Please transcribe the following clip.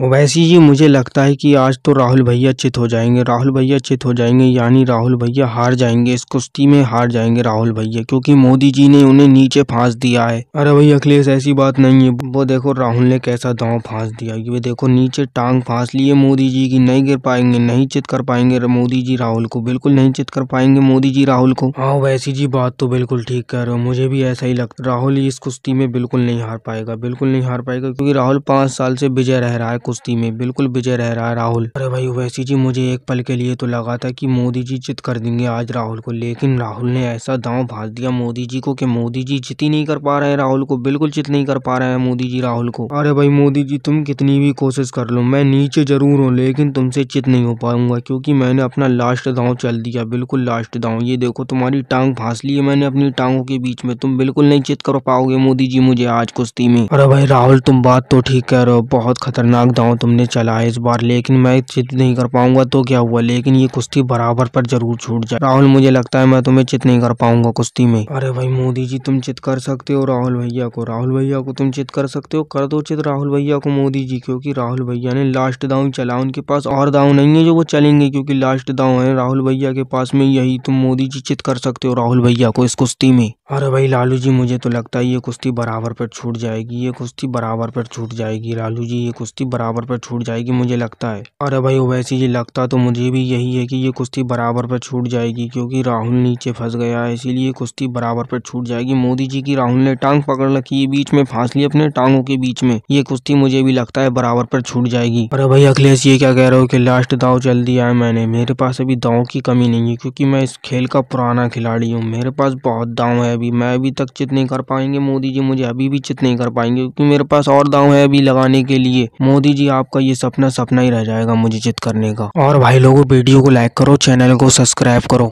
वैसे ही मुझे लगता है कि आज तो राहुल भैया चित हो जाएंगे राहुल भैया चित हो जाएंगे यानी राहुल भैया हार जाएंगे इस कुश्ती में हार जाएंगे राहुल भैया क्योंकि मोदी जी ने उन्हें नीचे फांस दिया है अरे भैया अखिलेश ऐसी बात नहीं है वो देखो राहुल ने कैसा दांव फांस दिया ये देखो नीचे टांग फांस लिए मोदी जी की नहीं गिर पाएंगे नहीं चित कर पाएंगे मोदी जी राहुल को बिल्कुल नहीं चित कर पाएंगे मोदी जी राहुल को हाँ वैसी जी बात तो बिल्कुल ठीक कह रहे हो मुझे भी ऐसा ही लगता राहुल इस कुश्ती में बिल्कुल नहीं हार पाएगा बिल्कुल नहीं हार पाएगा क्योंकि राहुल पांच साल से विजय रह रहा है कुश्ती में बिल्कुल विजय रह रहा है राहुल अरे भाई वैसी जी मुझे एक पल के लिए तो लगा था कि मोदी जी जित कर देंगे आज राहुल को लेकिन राहुल ने ऐसा दांव भाज दिया मोदी जी को कि मोदी जी जित ही नहीं कर पा रहे हैं राहुल को बिल्कुल चित नहीं कर पा रहे हैं मोदी जी राहुल को अरे भाई मोदी जी तुम कितनी भी कोशिश कर लो मैं नीचे जरूर हूँ लेकिन तुमसे चित नहीं हो पाऊंगा क्योंकि मैंने अपना लास्ट दांव चल दिया बिल्कुल लास्ट दांव ये देखो तुम्हारी टांग फांस ली है मैंने अपनी टांगों के बीच में तुम बिल्कुल नहीं चित कर पाओगे मोदी जी मुझे आज कुश्ती में अरे भाई राहुल तुम बात तो ठीक कह रहे हो बहुत खतरनाक एक दांव तुमने चला है इस बार लेकिन मैं चित नहीं कर पाऊंगा तो क्या हुआ लेकिन ये कुश्ती बराबर पर जरूर छूट जाए राहुल मुझे लगता है मैं तुम्हें चित नहीं कर पाऊंगा कुश्ती में अरे भाई मोदी जी तुम चित कर सकते हो राहुल भैया को राहुल भैया को तुम चित कर सकते हो कर दो चित राहुल भैया को मोदी जी क्योंकि राहुल भैया ने लास्ट दाव चला उनके पास और दाव नहीं है जो वो चलेंगे क्योंकि लास्ट दाव है राहुल भैया के पास में यही तुम मोदी जी चित कर सकते हो राहुल भैया को इस कुश्ती में अरे भाई लालू जी मुझे तो लगता है ये कुश्ती बराबर पर छूट जाएगी ये कुश्ती बराबर पर छूट जाएगी लालू जी ये कुश्ती बराबर बराबर पर छूट जाएगी मुझे लगता है अरे भाई वैसे ही लगता तो मुझे भी यही है कि ये कुश्ती बराबर पर छूट जाएगी क्योंकि राहुल नीचे फंस गया है इसीलिए कुश्ती बराबर पर छूट जाएगी मोदी जी की राहुल ने टांग पकड़ रखी बीच में फांस ली अपने टांगों के बीच में ये कुश्ती मुझे भी लगता है बराबर पर छूट जाएगी अरे भाई अखिलेश ये क्या कह रहे हो कि लास्ट दाव चल दिया है मैंने मेरे पास अभी दाव की कमी नहीं है क्योंकि मैं इस खेल का पुराना खिलाड़ी हूँ मेरे पास बहुत दाव है अभी मैं अभी तक चित नहीं कर पाएंगे मोदी जी मुझे अभी भी चित नहीं कर पाएंगे क्योंकि मेरे पास और दाव है अभी लगाने के लिए मोदी जी जी आपका ये सपना सपना ही रह जाएगा मुझे जिद करने का और भाई लोगों वीडियो को लाइक करो चैनल को सब्सक्राइब करो